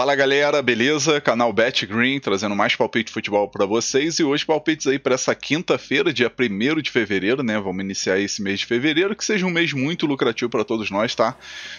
Fala galera, beleza? Canal Bet Green trazendo mais palpite de futebol para vocês e hoje palpites aí para essa quinta-feira, dia 1 de fevereiro, né? Vamos iniciar esse mês de fevereiro, que seja um mês muito lucrativo para todos nós, tá?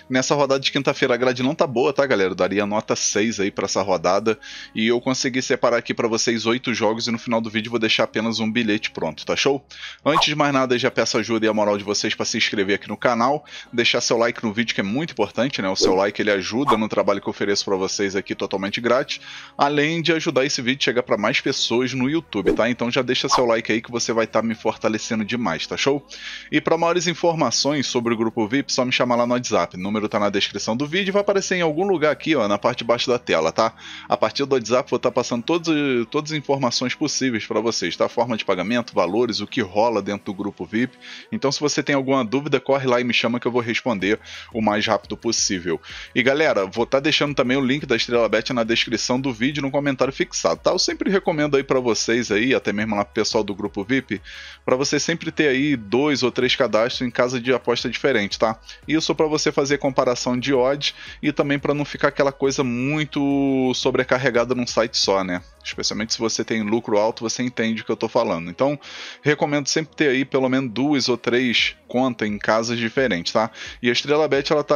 Nessa rodada de quinta-feira a grade não tá boa, tá, galera? Eu daria nota 6 aí para essa rodada e eu consegui separar aqui para vocês oito jogos e no final do vídeo vou deixar apenas um bilhete pronto, tá show? Antes de mais nada, já peço ajuda e a moral de vocês para se inscrever aqui no canal, deixar seu like no vídeo que é muito importante, né? O seu like ele ajuda no trabalho que eu ofereço para vocês vocês aqui totalmente grátis, além de ajudar esse vídeo a chegar para mais pessoas no YouTube, tá? Então já deixa seu like aí que você vai estar tá me fortalecendo demais, tá show? E para maiores informações sobre o grupo VIP, só me chamar lá no WhatsApp. O número tá na descrição do vídeo e vai aparecer em algum lugar aqui, ó, na parte de baixo da tela, tá? A partir do WhatsApp vou estar tá passando todos, todas as informações possíveis para vocês, tá? Forma de pagamento, valores, o que rola dentro do grupo VIP. Então se você tem alguma dúvida, corre lá e me chama que eu vou responder o mais rápido possível. E galera, vou estar tá deixando também o link da Estrela Bet é na descrição do vídeo no comentário fixado, tá? Eu sempre recomendo aí para vocês aí, até mesmo lá pro pessoal do grupo VIP, para você sempre ter aí dois ou três cadastros em casa de aposta diferente, tá? Isso para você fazer comparação de odds e também para não ficar aquela coisa muito sobrecarregada num site só, né? Especialmente se você tem lucro alto, você entende o que eu estou falando. Então, recomendo sempre ter aí pelo menos duas ou três contas em casas diferentes, tá? E a Estrela Bet, ela tá,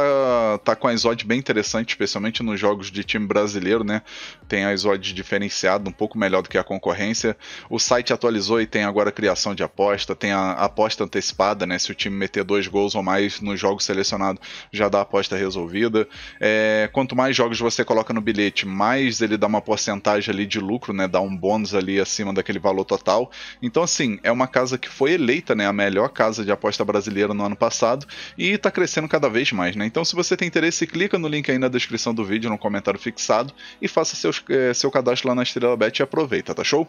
tá com as odds bem interessantes, especialmente nos jogos de time brasileiro, né? Tem as odds diferenciadas, um pouco melhor do que a concorrência. O site atualizou e tem agora criação de aposta, tem a aposta antecipada, né? Se o time meter dois gols ou mais no jogo selecionado, já dá a aposta resolvida. É, quanto mais jogos você coloca no bilhete, mais ele dá uma porcentagem ali de lucro lucro, né? Dá um bônus ali acima daquele valor total. Então, assim, é uma casa que foi eleita, né? A melhor casa de aposta brasileira no ano passado e está crescendo cada vez mais, né? Então, se você tem interesse, clica no link aí na descrição do vídeo, no comentário fixado e faça seus, é, seu cadastro lá na Estrela Bet e aproveita, tá show?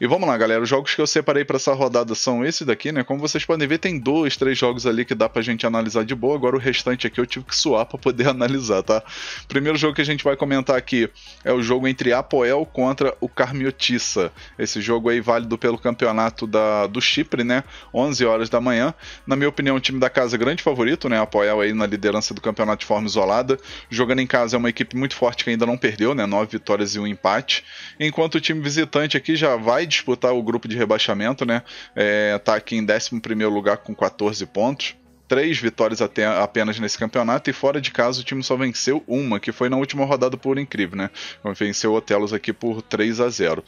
E vamos lá, galera. Os jogos que eu separei para essa rodada são esse daqui, né? Como vocês podem ver, tem dois, três jogos ali que dá pra gente analisar de boa. Agora o restante aqui eu tive que suar para poder analisar, tá? Primeiro jogo que a gente vai comentar aqui é o jogo entre Apoel contra o Carmiotissa. Esse jogo aí válido pelo campeonato da, do Chipre, né? 11 horas da manhã. Na minha opinião, o time da casa é grande favorito, né? Apoel aí na liderança do campeonato de forma isolada. Jogando em casa é uma equipe muito forte que ainda não perdeu, né? Nove vitórias e um empate. Enquanto o time visitante aqui já vai vai disputar o grupo de rebaixamento, né? É, tá aqui em 11 lugar com 14 pontos. Três vitórias até, apenas nesse campeonato e fora de casa o time só venceu uma, que foi na última rodada por incrível, né? Venceu o Otelos aqui por 3 a 0.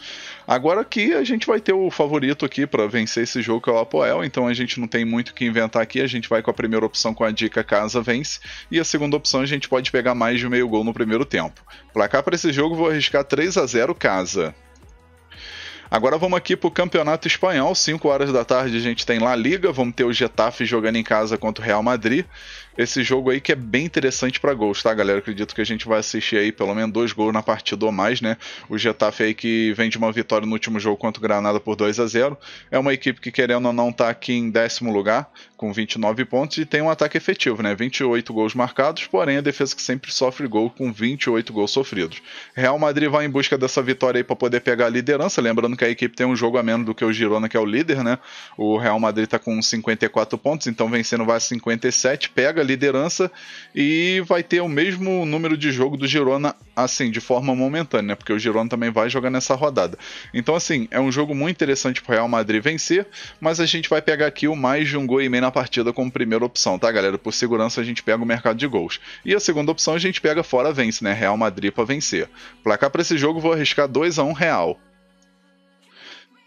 Agora aqui a gente vai ter o favorito aqui para vencer esse jogo que é o Apoel, então a gente não tem muito o que inventar aqui, a gente vai com a primeira opção com a dica casa vence e a segunda opção a gente pode pegar mais de meio gol no primeiro tempo. Placar para esse jogo vou arriscar 3 a 0 casa. Agora vamos aqui pro Campeonato Espanhol, 5 horas da tarde a gente tem La Liga, vamos ter o Getafe jogando em casa contra o Real Madrid. Esse jogo aí que é bem interessante para gols, tá, galera? Acredito que a gente vai assistir aí pelo menos dois gols na partida ou mais, né? O Getafe aí que vem de uma vitória no último jogo contra o Granada por 2 a 0 É uma equipe que, querendo ou não, tá aqui em décimo lugar, com 29 pontos, e tem um ataque efetivo, né? 28 gols marcados, porém a defesa que sempre sofre gol, com 28 gols sofridos. Real Madrid vai em busca dessa vitória aí para poder pegar a liderança, lembrando que que a equipe tem um jogo a menos do que o Girona, que é o líder, né? O Real Madrid está com 54 pontos, então vencendo vai a 57, pega a liderança e vai ter o mesmo número de jogo do Girona, assim, de forma momentânea, né? porque o Girona também vai jogar nessa rodada. Então, assim, é um jogo muito interessante para o Real Madrid vencer, mas a gente vai pegar aqui o mais de um gol e meio na partida como primeira opção, tá, galera? Por segurança a gente pega o mercado de gols. E a segunda opção a gente pega fora vence, né? Real Madrid para vencer. Placar para esse jogo vou arriscar 2 a 1 Real.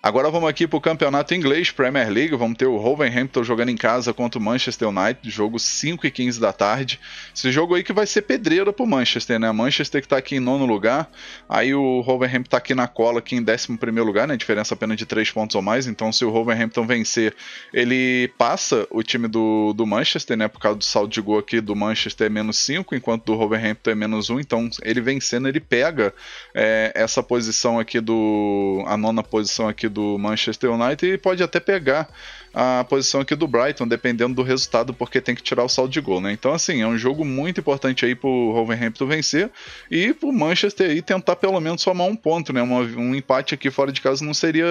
Agora vamos aqui para o campeonato inglês, Premier League. Vamos ter o Wolverhampton jogando em casa contra o Manchester United, jogo 5 e 15 da tarde. Esse jogo aí que vai ser pedreira para o Manchester, né? Manchester que está aqui em nono lugar, aí o Wolverhampton está aqui na cola, aqui em décimo primeiro lugar, né? Diferença apenas de 3 pontos ou mais. Então, se o Wolverhampton vencer, ele passa o time do, do Manchester, né? Por causa do saldo de gol aqui do Manchester é menos 5, enquanto do Wolverhampton é menos 1. Então, ele vencendo, ele pega é, essa posição aqui do. a nona posição aqui do do Manchester United e pode até pegar a posição aqui do Brighton, dependendo do resultado, porque tem que tirar o saldo de gol, né? Então, assim, é um jogo muito importante aí pro Wolverhampton vencer e pro Manchester aí tentar pelo menos somar um ponto, né? Uma, um empate aqui fora de casa não seria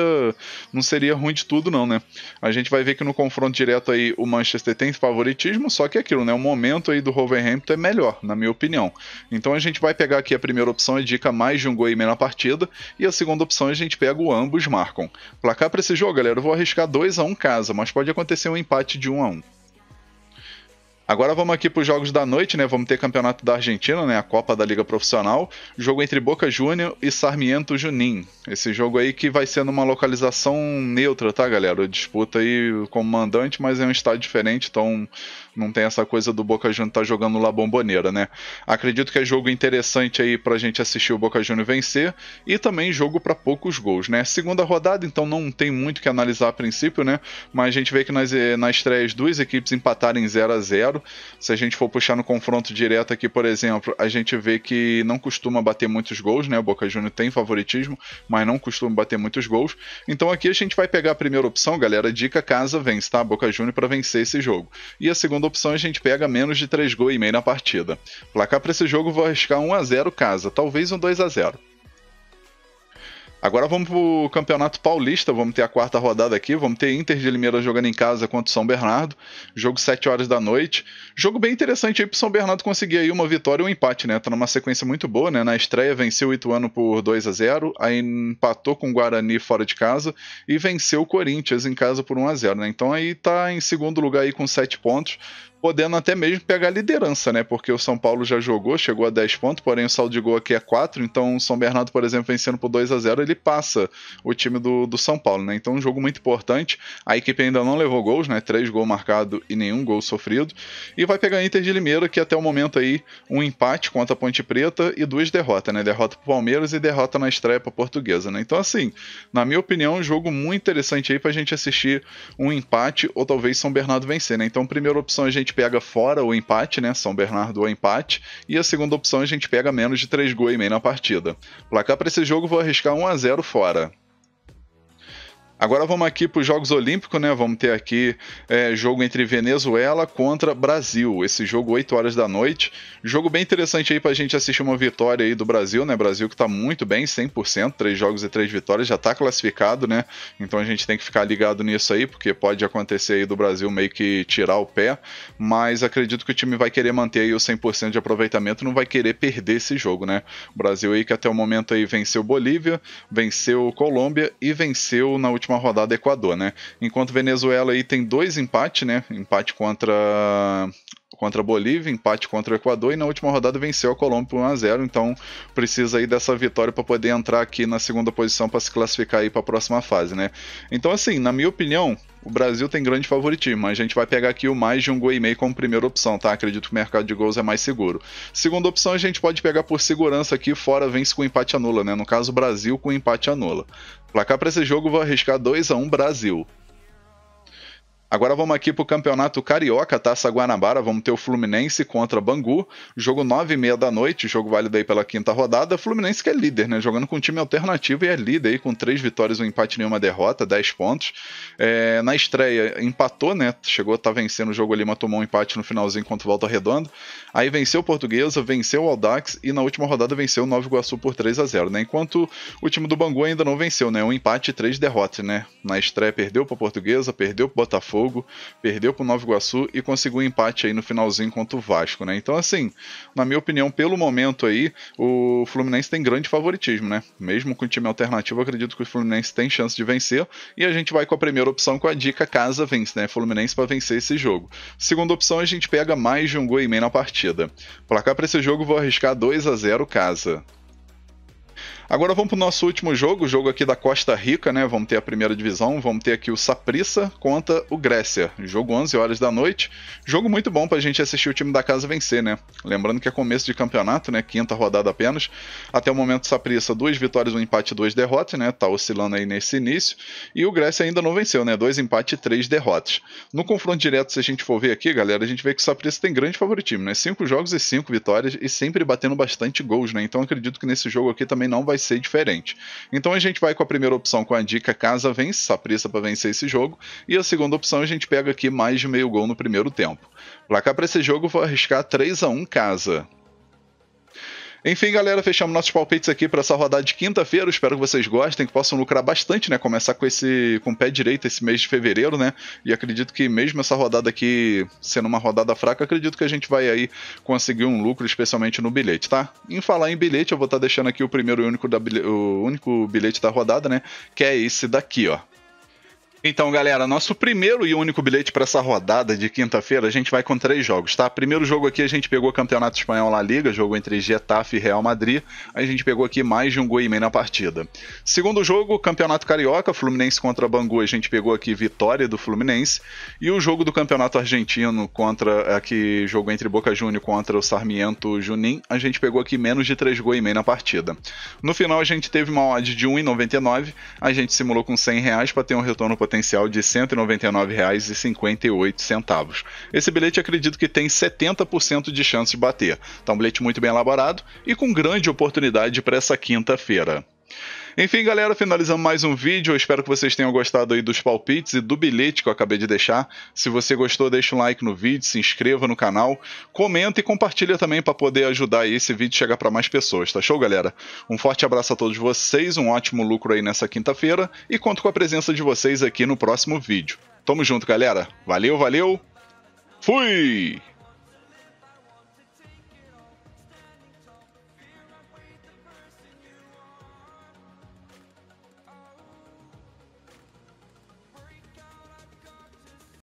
não seria ruim de tudo, não, né? A gente vai ver que no confronto direto aí o Manchester tem favoritismo, só que é aquilo, né? O momento aí do Wolverhampton é melhor, na minha opinião. Então a gente vai pegar aqui a primeira opção, a é dica mais de um gol e menos na partida, e a segunda opção a gente pega o ambos marcam. Placar para esse jogo, galera, eu vou arriscar 2 a 1 um casa, mas pode acontecer um empate de 1 um a 1. Um. Agora vamos aqui para os jogos da noite, né? Vamos ter campeonato da Argentina, né? A Copa da Liga Profissional. Jogo entre Boca Juniors e Sarmiento Junim. Esse jogo aí que vai ser numa localização neutra, tá, galera? Disputa aí como mandante, mas é um estádio diferente, então não tem essa coisa do Boca Juniors estar tá jogando lá bomboneira, né? Acredito que é jogo interessante aí pra gente assistir o Boca Juniors vencer e também jogo para poucos gols, né? Segunda rodada, então não tem muito que analisar a princípio, né? Mas a gente vê que nas, eh, nas estreias duas equipes empatarem 0 a 0 Se a gente for puxar no confronto direto aqui, por exemplo, a gente vê que não costuma bater muitos gols, né? O Boca Juniors tem favoritismo, mas não costuma bater muitos gols. Então aqui a gente vai pegar a primeira opção, galera. Dica casa vence, tá? Boca Juniors para vencer esse jogo. E a segunda segunda opção a gente pega menos de 3 gols e meio na partida. placar para esse jogo vou arriscar 1 a 0 casa, talvez um 2 a 0. Agora vamos pro Campeonato Paulista, vamos ter a quarta rodada aqui, vamos ter Inter de Limeira jogando em casa contra o São Bernardo, jogo 7 horas da noite. Jogo bem interessante aí pro São Bernardo conseguir aí uma vitória e um empate, né? Tá numa sequência muito boa, né? Na estreia venceu o Ituano por 2 a 0, aí empatou com o Guarani fora de casa e venceu o Corinthians em casa por 1 a 0, né? Então aí tá em segundo lugar aí com 7 pontos podendo até mesmo pegar a liderança, né? Porque o São Paulo já jogou, chegou a 10 pontos, porém o saldo de gol aqui é 4, então o São Bernardo, por exemplo, vencendo por 2 a 0 ele passa o time do, do São Paulo, né? Então um jogo muito importante. A equipe ainda não levou gols, né? 3 gols marcados e nenhum gol sofrido. E vai pegar a Inter de Limeira, que até o momento aí um empate contra a Ponte Preta e duas derrotas, né? Derrota pro Palmeiras e derrota na estreia pra Portuguesa, né? Então assim, na minha opinião, um jogo muito interessante aí pra gente assistir um empate ou talvez São Bernardo vencer, né? Então primeira opção é a gente pega fora o empate, né? São Bernardo ou empate. E a segunda opção a gente pega menos de 3 gols e meio na partida. Placar para esse jogo vou arriscar 1 a 0 fora. Agora vamos aqui para os Jogos Olímpicos, né? Vamos ter aqui é, jogo entre Venezuela contra Brasil. Esse jogo 8 horas da noite. Jogo bem interessante aí para a gente assistir uma vitória aí do Brasil, né? Brasil que está muito bem, 100%, 3 jogos e 3 vitórias, já está classificado, né? Então a gente tem que ficar ligado nisso aí, porque pode acontecer aí do Brasil meio que tirar o pé. Mas acredito que o time vai querer manter aí o 100% de aproveitamento, não vai querer perder esse jogo, né? O Brasil aí que até o momento aí venceu Bolívia, venceu Colômbia e venceu na última última rodada Equador, né? Enquanto Venezuela aí tem dois empates, né? Empate contra contra a Bolívia, empate contra o Equador e na última rodada venceu a Colômbia por 1 a 0. Então precisa aí dessa vitória para poder entrar aqui na segunda posição para se classificar aí para a próxima fase, né? Então assim, na minha opinião, o Brasil tem grande favoritismo. A gente vai pegar aqui o mais de um gol e meio como primeira opção, tá? Acredito que o mercado de gols é mais seguro. Segunda opção, a gente pode pegar por segurança aqui, fora vence com empate anula, né? No caso, Brasil com empate anula. Placar para esse jogo, vou arriscar 2 a 1 Brasil. Agora vamos aqui para o Campeonato Carioca, Taça Guanabara. Vamos ter o Fluminense contra Bangu. Jogo 9h30 da noite, jogo válido aí pela quinta rodada. Fluminense que é líder, né? Jogando com um time alternativo e é líder aí com três vitórias, um empate e nenhuma derrota, 10 pontos. É, na estreia, empatou, né? Chegou, tá vencendo o jogo ali, mas tomou um empate no finalzinho contra o Volta Redonda. Aí venceu o Portuguesa, venceu o Aldax e na última rodada venceu o Nova Iguaçu por 3 a 0 né? Enquanto o time do Bangu ainda não venceu, né? Um empate e três derrotas, né? Na estreia perdeu para Portuguesa, perdeu para Botafogo jogo, perdeu para o Nova Iguaçu e conseguiu um empate aí no finalzinho contra o Vasco, né? Então, assim, na minha opinião, pelo momento aí, o Fluminense tem grande favoritismo, né? Mesmo com o time alternativo, acredito que o Fluminense tem chance de vencer e a gente vai com a primeira opção com a dica casa vence, né? Fluminense para vencer esse jogo. Segunda opção, a gente pega mais de um gol e meio na partida. Placar para esse jogo, vou arriscar 2 a 0 casa. Agora vamos para o nosso último jogo, o jogo aqui da Costa Rica, né? Vamos ter a primeira divisão, vamos ter aqui o Saprissa contra o Grécia. Jogo 11 horas da noite. Jogo muito bom para a gente assistir o time da casa vencer, né? Lembrando que é começo de campeonato, né? Quinta rodada apenas. Até o momento, Saprissa, duas vitórias, um empate, duas derrotas, né? Tá oscilando aí nesse início. E o Grécia ainda não venceu, né? Dois empates e três derrotas. No confronto direto, se a gente for ver aqui, galera, a gente vê que o Saprissa tem grande favoritismo, né? Cinco jogos e cinco vitórias e sempre batendo bastante gols, né? Então acredito que nesse jogo aqui também não vai vai ser diferente. Então a gente vai com a primeira opção com a dica casa vence, Saprissa para vencer esse jogo, e a segunda opção a gente pega aqui mais de meio gol no primeiro tempo. Placar para esse jogo vou arriscar 3 a 1 casa. Enfim, galera, fechamos nossos palpites aqui para essa rodada de quinta-feira. Espero que vocês gostem, que possam lucrar bastante, né? Começar com esse com o pé direito esse mês de fevereiro, né? E acredito que mesmo essa rodada aqui sendo uma rodada fraca, acredito que a gente vai aí conseguir um lucro, especialmente no bilhete, tá? Em falar em bilhete, eu vou estar tá deixando aqui o primeiro e único, da, o único bilhete da rodada, né? Que é esse daqui, ó. Então, galera, nosso primeiro e único bilhete para essa rodada de quinta-feira, a gente vai com três jogos, tá? Primeiro jogo aqui, a gente pegou o Campeonato Espanhol La Liga, jogo entre Getafe e Real Madrid. A gente pegou aqui mais de um gol e meio na partida. Segundo jogo, Campeonato Carioca, Fluminense contra Bangu, a gente pegou aqui vitória do Fluminense. E o jogo do Campeonato Argentino contra aqui, jogo entre Boca Juniors contra o Sarmiento Junim, a gente pegou aqui menos de três gol e meio na partida. No final, a gente teve uma odd de 1,99, a gente simulou com 100 reais para ter um retorno potencial potencial de R$ 199,58. Esse bilhete acredito que tem 70% de chance de bater. Tá um bilhete muito bem elaborado e com grande oportunidade para essa quinta-feira. Enfim, galera, finalizando mais um vídeo. Eu espero que vocês tenham gostado aí dos palpites e do bilhete que eu acabei de deixar. Se você gostou, deixa um like no vídeo, se inscreva no canal, comenta e compartilha também para poder ajudar esse vídeo a chegar para mais pessoas, tá show, galera? Um forte abraço a todos vocês, um ótimo lucro aí nessa quinta-feira e conto com a presença de vocês aqui no próximo vídeo. Tamo junto, galera. Valeu, valeu. Fui!